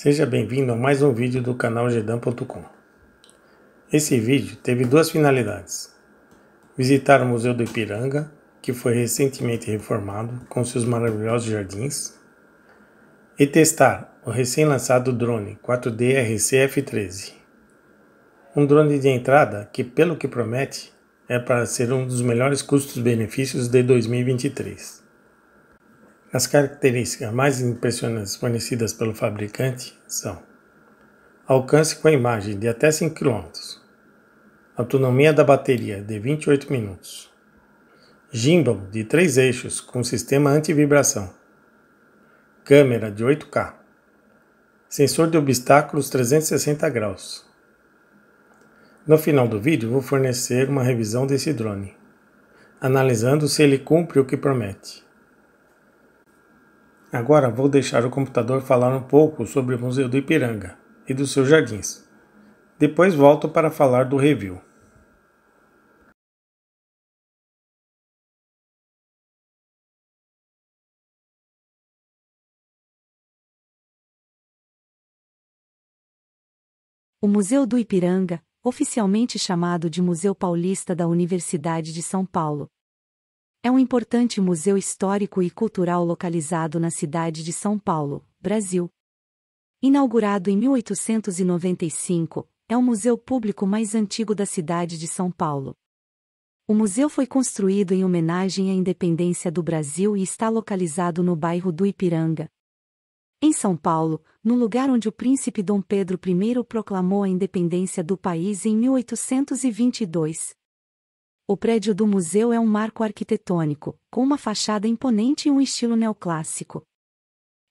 Seja bem-vindo a mais um vídeo do canal Gedan.com. Esse vídeo teve duas finalidades. Visitar o Museu do Ipiranga, que foi recentemente reformado com seus maravilhosos jardins, e testar o recém-lançado drone 4D RCF-13. Um drone de entrada que, pelo que promete, é para ser um dos melhores custos-benefícios de 2023. As características mais impressionantes fornecidas pelo fabricante são alcance com a imagem de até 5 km, autonomia da bateria de 28 minutos, gimbal de 3 eixos com sistema anti-vibração, câmera de 8K, sensor de obstáculos 360 graus. No final do vídeo vou fornecer uma revisão desse drone, analisando se ele cumpre o que promete. Agora vou deixar o computador falar um pouco sobre o Museu do Ipiranga e dos seus jardins. Depois volto para falar do review. O Museu do Ipiranga, oficialmente chamado de Museu Paulista da Universidade de São Paulo, é um importante museu histórico e cultural localizado na cidade de São Paulo, Brasil. Inaugurado em 1895, é o museu público mais antigo da cidade de São Paulo. O museu foi construído em homenagem à independência do Brasil e está localizado no bairro do Ipiranga. Em São Paulo, no lugar onde o príncipe Dom Pedro I proclamou a independência do país em 1822. O prédio do museu é um marco arquitetônico, com uma fachada imponente e um estilo neoclássico.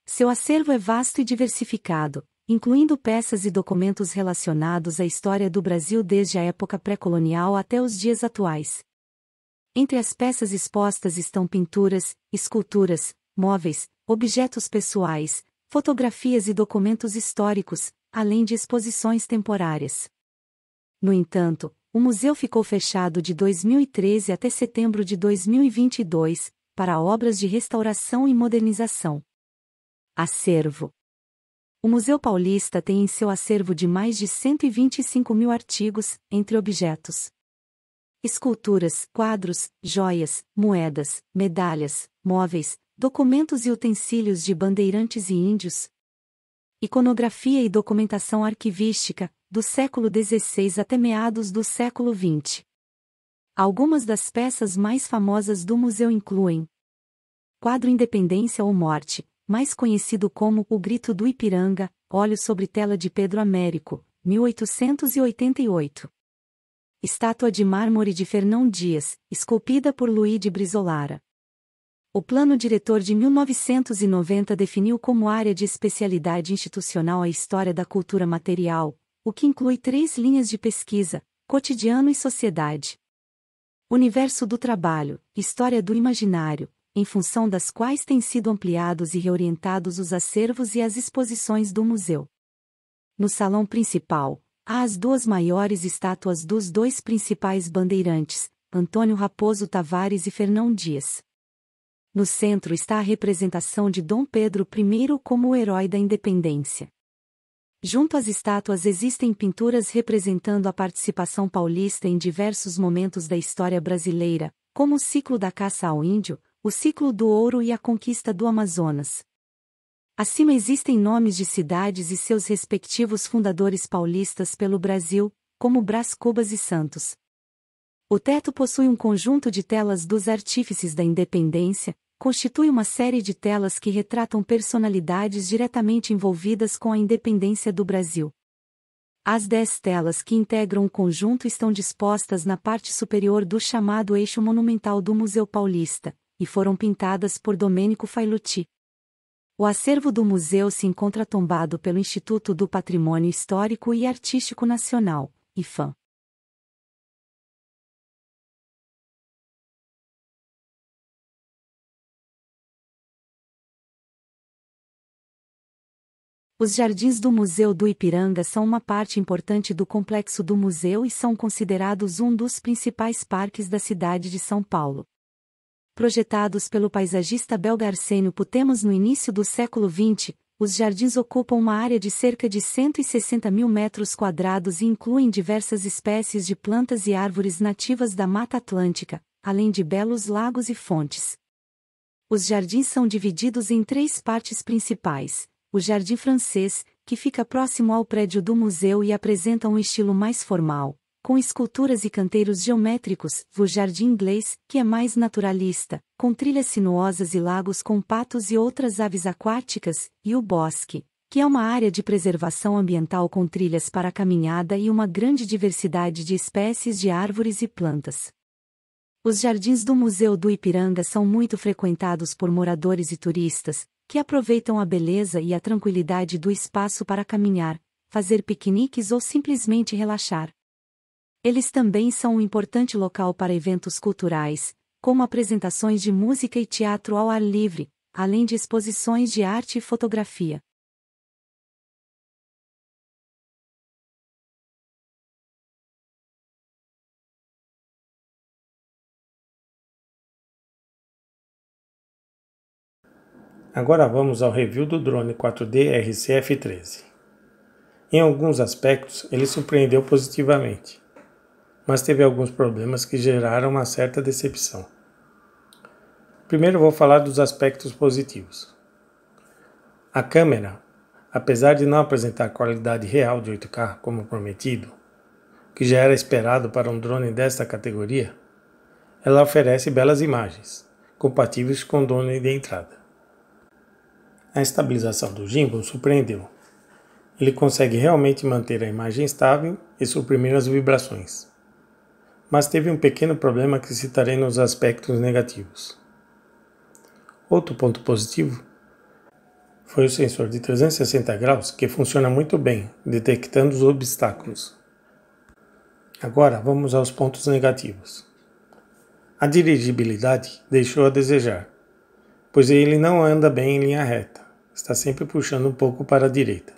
Seu acervo é vasto e diversificado, incluindo peças e documentos relacionados à história do Brasil desde a época pré-colonial até os dias atuais. Entre as peças expostas estão pinturas, esculturas, móveis, objetos pessoais, fotografias e documentos históricos, além de exposições temporárias. No entanto, o museu ficou fechado de 2013 até setembro de 2022, para obras de restauração e modernização. Acervo O Museu Paulista tem em seu acervo de mais de 125 mil artigos, entre objetos. Esculturas, quadros, joias, moedas, medalhas, móveis, documentos e utensílios de bandeirantes e índios. Iconografia e documentação arquivística, do século XVI até meados do século XX. Algumas das peças mais famosas do museu incluem Quadro Independência ou Morte, mais conhecido como O Grito do Ipiranga, óleo sobre tela de Pedro Américo, 1888. Estátua de mármore de Fernão Dias, esculpida por Luiz de Brizolara. O plano diretor de 1990 definiu como área de especialidade institucional a história da cultura material, o que inclui três linhas de pesquisa: cotidiano e sociedade. Universo do trabalho, história do imaginário, em função das quais têm sido ampliados e reorientados os acervos e as exposições do museu. No salão principal, há as duas maiores estátuas dos dois principais bandeirantes, Antônio Raposo Tavares e Fernão Dias. No centro está a representação de Dom Pedro I como o herói da independência. Junto às estátuas existem pinturas representando a participação paulista em diversos momentos da história brasileira, como o ciclo da caça ao índio, o ciclo do ouro e a conquista do Amazonas. Acima existem nomes de cidades e seus respectivos fundadores paulistas pelo Brasil, como Brás Cubas e Santos. O teto possui um conjunto de telas dos artífices da independência, constitui uma série de telas que retratam personalidades diretamente envolvidas com a independência do Brasil. As dez telas que integram o conjunto estão dispostas na parte superior do chamado eixo monumental do Museu Paulista, e foram pintadas por Domênico Failuti. O acervo do museu se encontra tombado pelo Instituto do Patrimônio Histórico e Artístico Nacional, IFAM. Os jardins do Museu do Ipiranga são uma parte importante do complexo do museu e são considerados um dos principais parques da cidade de São Paulo. Projetados pelo paisagista belga Arsênio Putemos no início do século XX, os jardins ocupam uma área de cerca de 160 mil metros quadrados e incluem diversas espécies de plantas e árvores nativas da Mata Atlântica, além de belos lagos e fontes. Os jardins são divididos em três partes principais: o Jardim Francês, que fica próximo ao prédio do museu e apresenta um estilo mais formal, com esculturas e canteiros geométricos, o Jardim Inglês, que é mais naturalista, com trilhas sinuosas e lagos com patos e outras aves aquáticas, e o Bosque, que é uma área de preservação ambiental com trilhas para caminhada e uma grande diversidade de espécies de árvores e plantas. Os jardins do Museu do Ipiranga são muito frequentados por moradores e turistas, que aproveitam a beleza e a tranquilidade do espaço para caminhar, fazer piqueniques ou simplesmente relaxar. Eles também são um importante local para eventos culturais, como apresentações de música e teatro ao ar livre, além de exposições de arte e fotografia. Agora vamos ao review do drone 4D RCF-13. Em alguns aspectos, ele surpreendeu positivamente, mas teve alguns problemas que geraram uma certa decepção. Primeiro vou falar dos aspectos positivos. A câmera, apesar de não apresentar qualidade real de 8K como prometido, que já era esperado para um drone desta categoria, ela oferece belas imagens, compatíveis com o drone de entrada. A estabilização do gimbal surpreendeu. Ele consegue realmente manter a imagem estável e suprimir as vibrações. Mas teve um pequeno problema que citarei nos aspectos negativos. Outro ponto positivo foi o sensor de 360 graus que funciona muito bem, detectando os obstáculos. Agora vamos aos pontos negativos. A dirigibilidade deixou a desejar, pois ele não anda bem em linha reta está sempre puxando um pouco para a direita.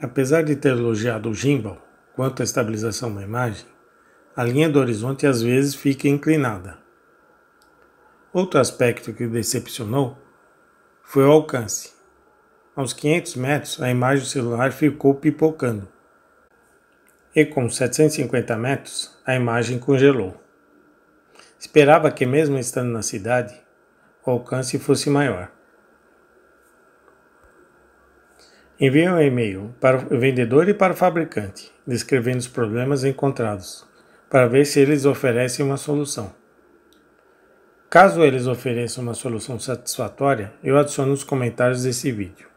Apesar de ter elogiado o gimbal quanto à estabilização da imagem, a linha do horizonte às vezes fica inclinada. Outro aspecto que decepcionou foi o alcance. Aos 500 metros, a imagem do celular ficou pipocando. E com 750 metros, a imagem congelou. Esperava que, mesmo estando na cidade, o alcance fosse maior. Envie um e-mail para o vendedor e para o fabricante, descrevendo os problemas encontrados, para ver se eles oferecem uma solução. Caso eles ofereçam uma solução satisfatória, eu adiciono os comentários desse vídeo.